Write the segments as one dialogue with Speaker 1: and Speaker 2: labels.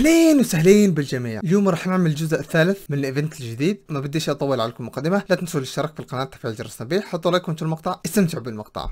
Speaker 1: اهلين وسهلين بالجميع اليوم راح نعمل الجزء الثالث من الايفنت الجديد ما بديش اطول عليكم المقدمه لا تنسوا الاشتراك في القناه تفعيل جرس التنبيه حطوا لايك وانتم المقطع استمتعوا بالمقطع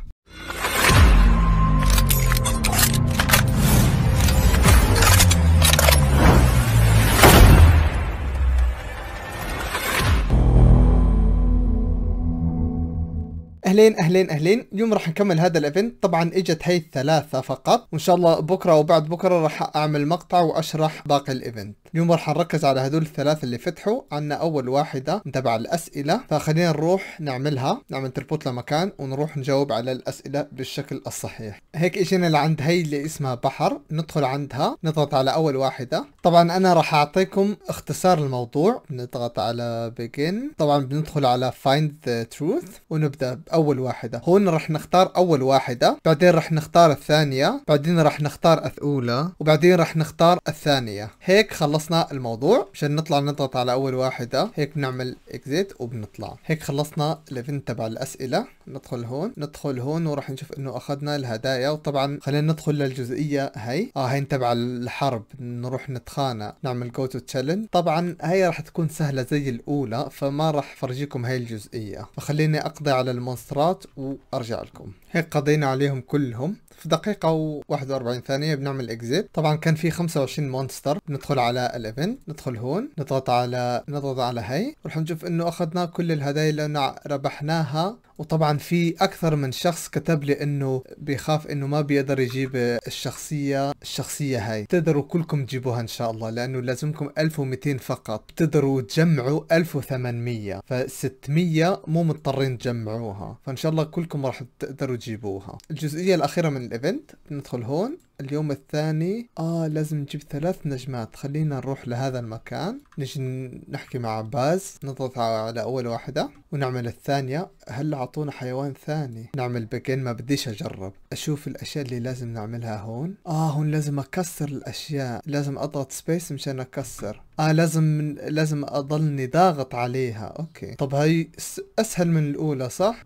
Speaker 1: اهلين اهلين اهلين اليوم راح نكمل هذا الايفنت طبعا اجت هي الثلاثة فقط وان شاء الله بكرة وبعد بكرة راح اعمل مقطع واشرح باقي الايفنت اليوم راح نركز على هذول الثلاثة اللي فتحوا عنا أول واحدة تبع الأسئلة فخلينا نروح نعملها نعمل تربوت لمكان ونروح نجاوب على الأسئلة بالشكل الصحيح هيك اجينا لعند هي اللي اسمها بحر ندخل عندها نضغط على أول واحدة طبعا أنا راح أعطيكم اختصار الموضوع نضغط على begin طبعا بندخل على find the truth ونبدأ بأول واحدة هون راح نختار أول واحدة بعدين راح نختار الثانية بعدين راح نختار الأولى وبعدين راح نختار الثانية هيك خلص خلصنا الموضوع مشان نطلع نضغط على اول واحدة هيك بنعمل اكزيت وبنطلع هيك خلصنا الايفنت تبع الاسئله ندخل هون ندخل هون وراح نشوف انه اخذنا الهدايا وطبعا خلينا ندخل للجزئيه هي اه هي تبع الحرب نروح نتخانق نعمل جو تو تشالنج طبعا هي راح تكون سهله زي الاولى فما راح فرجيكم هاي الجزئيه فخليني اقضي على المونسترات وارجع لكم هيك قضينا عليهم كلهم في دقيقة و41 ثانية بنعمل اكزيت طبعا كان في 25 مونستر ندخل على الايفنت ندخل هون نضغط على نضغط على هي ورح نشوف انه اخذنا كل الهدايا اللي ربحناها وطبعا في اكثر من شخص كتب لي انه بيخاف انه ما بيقدر يجيب الشخصيه الشخصيه هاي بتقدروا كلكم تجيبوها ان شاء الله لانه لازمكم 1200 فقط بتقدروا تجمعوا 1800 ف600 مو مضطرين تجمعوها فان شاء الله كلكم راح تقدروا تجيبوها الجزئيه الاخيره من الايفنت ندخل هون اليوم الثاني اه لازم نجيب ثلاث نجمات خلينا نروح لهذا المكان نجي نحكي مع باز نضغط على اول واحدة ونعمل الثانية هلا اعطونا حيوان ثاني نعمل بيجن ما بديش اجرب اشوف الاشياء اللي لازم نعملها هون اه هون لازم اكسر الاشياء لازم اضغط سبيس مشان اكسر اه لازم لازم اضلني ضاغط عليها اوكي طب هاي اسهل من الاولى صح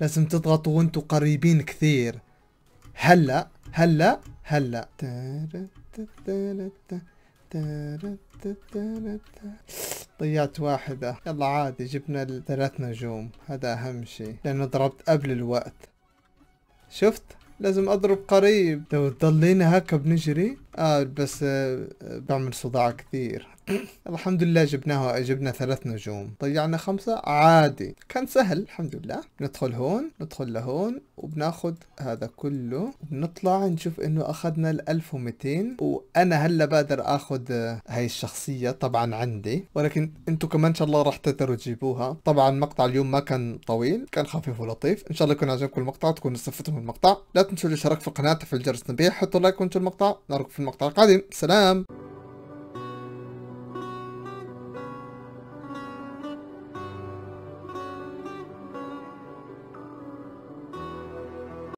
Speaker 1: لازم تضغطوا وانتوا قريبين كثير هلا هلا هلا طيات واحدة يلا عادي جبنا الثلاث نجوم هذا أهم شيء لأنه ضربت قبل الوقت شفت لازم أضرب قريب لو تضلينا هكا بنجري آه بس آه بعمل صداع كثير الحمد لله جبناه جبنا ثلاث نجوم ضيعنا خمسة عادي كان سهل الحمد لله ندخل هون ندخل لهون وبناخد هذا كله وبنطلع نشوف انه اخذنا ال 1200 وانا هلا بقدر اخد آه، هاي الشخصية طبعا عندي ولكن انتو كمان ان شاء الله راح تقدروا تجيبوها طبعا مقطع اليوم ما كان طويل كان خفيف ولطيف ان شاء الله يكون عجبكم المقطع تكونوا استفدتوا من المقطع لا تنسوا الاشتراك في القناة تفعيل الجرس تنبيه حطوا لايك وانتوا المقطع نراكم في المقطع المقطع القادم سلام